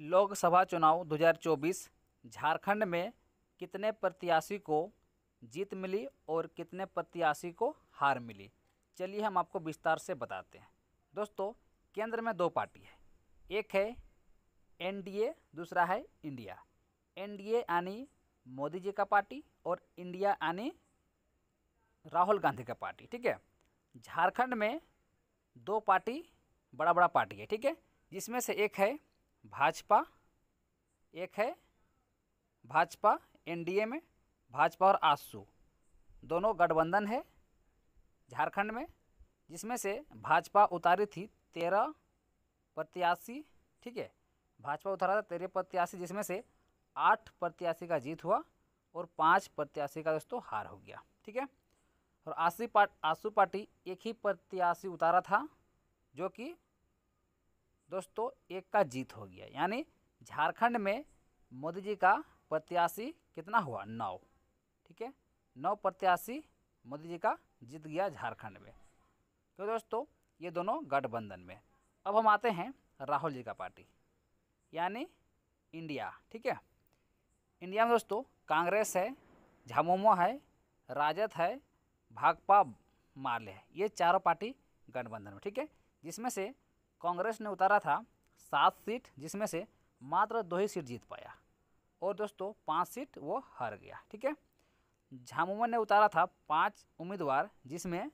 लोकसभा चुनाव 2024 झारखंड में कितने प्रत्याशी को जीत मिली और कितने प्रत्याशी को हार मिली चलिए हम आपको विस्तार से बताते हैं दोस्तों केंद्र में दो पार्टी है एक है एनडीए दूसरा है इंडिया एनडीए यानी मोदी जी का पार्टी और इंडिया यानी राहुल गांधी का पार्टी ठीक है झारखंड में दो पार्टी बड़ा बड़ा पार्टी है ठीक है जिसमें से एक है भाजपा एक है भाजपा एनडीए में भाजपा और आसू दोनों गठबंधन है झारखंड में जिसमें से भाजपा उतारी थी तेरह प्रत्याशी ठीक है भाजपा उतारा था तेरह प्रत्याशी जिसमें से आठ प्रत्याशी का जीत हुआ और पांच प्रत्याशी का दोस्तों हार हो गया ठीक है और आसू पार्ट आंसू पार्टी एक ही प्रत्याशी उतारा था जो कि दोस्तों एक का जीत हो गया यानी झारखंड में मोदी जी का प्रत्याशी कितना हुआ नौ ठीक है नौ प्रत्याशी मोदी जी का जीत गया झारखंड में तो दोस्तों ये दोनों गठबंधन में अब हम आते हैं राहुल जी का पार्टी यानी इंडिया ठीक है इंडिया में दोस्तों कांग्रेस है झामुमो है राजद है भाकपा माले है ये चारों पार्टी गठबंधन में ठीक है जिसमें से कांग्रेस ने उतारा था सात सीट जिसमें से मात्र दो ही सीट जीत पाया और दोस्तों पाँच सीट वो हार गया ठीक है झामुमन ने उतारा था पाँच उम्मीदवार जिसमें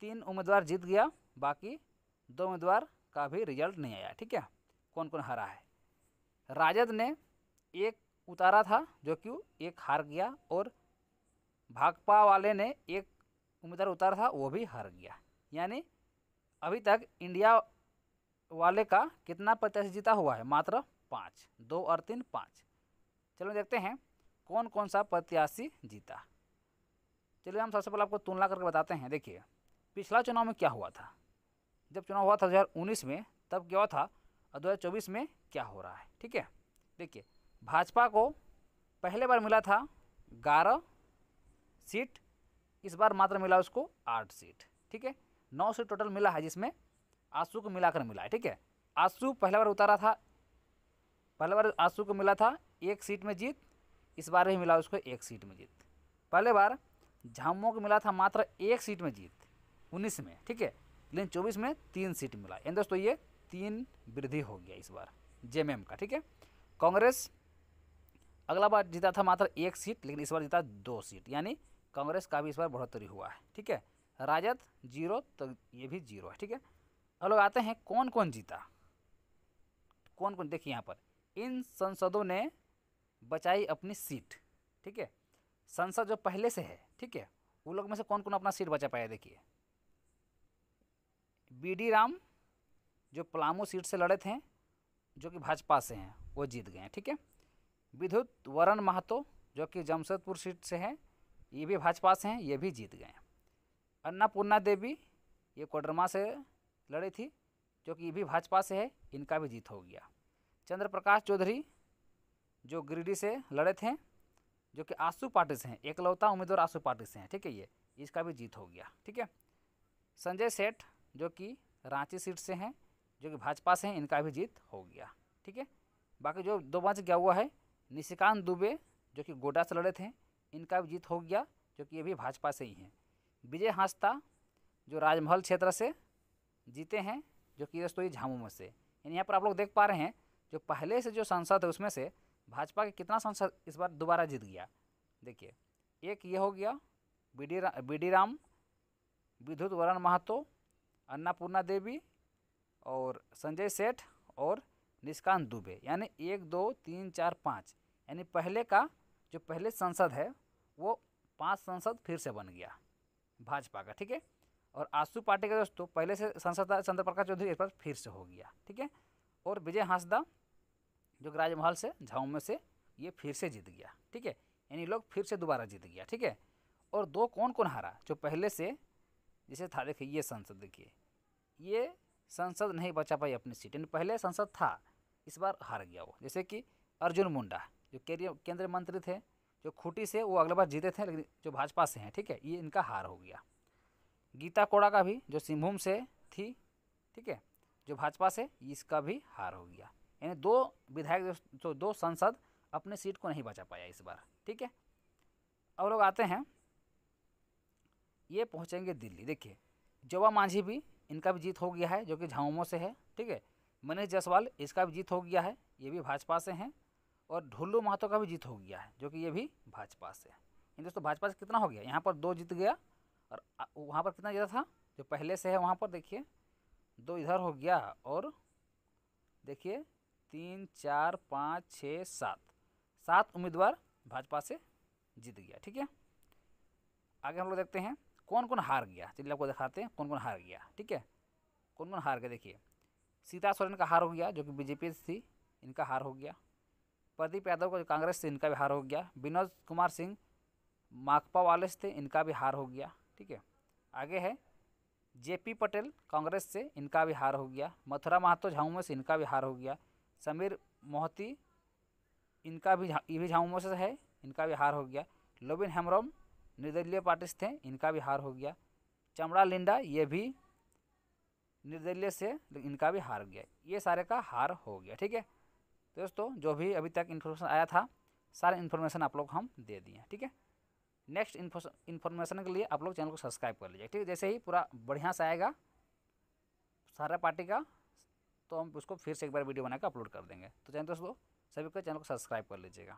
तीन उम्मीदवार जीत गया बाकी दो उम्मीदवार का भी रिजल्ट नहीं आया ठीक है कौन कौन हारा है राजद ने एक उतारा था जो कि एक हार गया और भाकपा वाले ने एक उम्मीदवार उतारा था वो भी हार गया यानी अभी तक इंडिया वाले का कितना प्रत्याशी जीता हुआ है मात्र पाँच दो और तीन पाँच चलो देखते हैं कौन कौन सा प्रत्याशी जीता चलिए हम सबसे पहले आपको तुलना करके बताते हैं देखिए पिछला चुनाव में क्या हुआ था जब चुनाव हुआ था 2019 में तब क्या हुआ था और दो में क्या हो रहा है ठीक है देखिए भाजपा को पहले बार मिला था ग्यारह सीट इस बार मात्र मिला उसको आठ सीट ठीक है नौ सीट टोटल मिला है जिसमें आंसू को मिलाकर मिला है ठीक है आंसू पहला बार उतारा था पहला बार आंसू को मिला था एक सीट में जीत इस बार भी मिला उसको एक सीट में जीत पहले बार झामुमो को मिला था मात्र एक सीट में जीत उन्नीस में ठीक है लेकिन चौबीस में तीन सीट मिला यानी दोस्तों ये तीन वृद्धि हो गया इस बार जे का ठीक है कांग्रेस अगला बार जीता था मात्र एक सीट लेकिन इस बार जीता दो सीट यानी कांग्रेस का भी इस बार बढ़ोतरी हुआ है ठीक है राजद जीरो तो ये भी जीरो है ठीक है हम लोग आते हैं कौन कौन जीता कौन कौन देखिए यहाँ पर इन संसदों ने बचाई अपनी सीट ठीक है संसद जो पहले से है ठीक है वो लोग में से कौन कौन अपना सीट बचा पाया देखिए बी डी राम जो पलामू सीट से लड़े थे जो कि भाजपा से हैं वो जीत गए हैं ठीक है विद्युत वरण महतो जो कि जमशेदपुर सीट से हैं ये भी भाजपा से हैं ये भी जीत गए हैं अन्नापूर्णा देवी ये कोडरमा से लड़ी थी जो कि भी भाजपा से है इनका भी जीत हो गया चंद्र प्रकाश चौधरी जो गिरिडीह से लड़े थे जो कि आंसू पार्टी से हैं एकलौता उम्मीदवार आंसू पार्टी से हैं ठीक है ये इसका भी जीत हो गया ठीक है संजय सेठ जो कि रांची सीट से हैं जो कि भाजपा से हैं इनका भी जीत हो गया ठीक है बाकी जो दो बच गया हुआ है निशिकांत दुबे जो कि गोडा से लड़े थे इनका भी जीत हो गया जो कि ये भी भाजपा से ही हैं विजय हास्ता जो राजमहल क्षेत्र से जीते हैं जो कि दोस्तों ये झामुमो से यानी यहाँ पर आप लोग देख पा रहे हैं जो पहले से जो सांसद है उसमें से भाजपा के कितना सांसद इस बार दोबारा जीत गया देखिए एक ये हो गया B D B D Ram Vidyut Baran Mahato Annapurna देवी और संजय सेठ और निष्कांत दुबे यानी एक दो तीन चार पाँच यानी पहले का जो पहले संसद है वो पांच संसद फिर से बन गया भाजपा का ठीक है और आसू पार्टी का दोस्तों पहले से संसद चंद्र प्रकाश चौधरी एक बार फिर से हो गया ठीक है और विजय हांसदा जो राजमहल से झाऊ में से ये फिर से जीत गया ठीक है यानी लोग फिर से दोबारा जीत गया ठीक है और दो कौन कौन हारा जो पहले से जैसे था देखिए ये संसद देखिए ये संसद नहीं बचा पाई अपनी सीट यानी पहले संसद था इस बार हार गया वो जैसे कि अर्जुन मुंडा जो केंद्रीय मंत्री थे जो खूटी से वो अगले बार जीते थे लेकिन जो भाजपा से हैं ठीक है ये इनका हार हो गया गीता कोड़ा का भी जो सिंहभूम से थी ठीक है जो भाजपा से इसका भी हार हो गया यानी दो विधायक तो दो सांसद अपने सीट को नहीं बचा पाया इस बार ठीक है अब लोग आते हैं ये पहुंचेंगे दिल्ली देखिए जोबा मांझी भी इनका भी जीत हो गया है जो कि झामुमो से है ठीक है मनीष जायसवाल इसका भी जीत हो गया है ये भी भाजपा से हैं और ढुल्लू महतो का भी जीत हो गया है जो कि ये भी भाजपा से है दोस्तों भाजपा से कितना हो गया यहाँ पर दो जीत गया और वहाँ पर कितना ज़्यादा था जो पहले से है वहाँ पर देखिए दो इधर हो गया और देखिए तीन चार पाँच छः सात सात उम्मीदवार भाजपा से जीत गया ठीक है आगे हम लोग देखते हैं कौन कौन हार गया चलिए आपको दिखाते हैं कौन कौन हार गया ठीक है कौन कौन हार गया देखिए सीता सोरेन का हार हो गया जो कि बीजेपी से थी इनका हार हो गया प्रदीप यादव का जो कांग्रेस से इनका भी हार हो गया विनोद कुमार सिंह माकपा वाले से थे इनका भी हार हो गया ठीक है आगे है जेपी पटेल कांग्रेस से इनका भी हार हो गया मथुरा महतो झामुमो से इनका भी हार हो गया समीर मोहती इनका भी ये भी झामुमो से है इनका भी हार हो गया लोबिन हेम्ब्रॉम निर्दलीय पार्टी से थे इनका भी हार हो गया चमड़ा लिंडा ये भी निर्दलीय से इनका भी हार गया ये सारे का हार हो गया ठीक है दोस्तों जो भी अभी तक इन्फॉर्मेशन आया था सारे इन्फॉर्मेशन आप लोग हम दे दिए ठीक है नेक्स्ट इन्फॉर्मेशन के लिए आप लोग चैनल को सब्सक्राइब कर लीजिए ठीक है जैसे ही पूरा बढ़िया से आएगा सारा पार्टी का तो हम उसको फिर से एक बार वीडियो बनाकर अपलोड कर देंगे तो चाहे दोस्तों सभी को चैनल को सब्सक्राइब कर लीजिएगा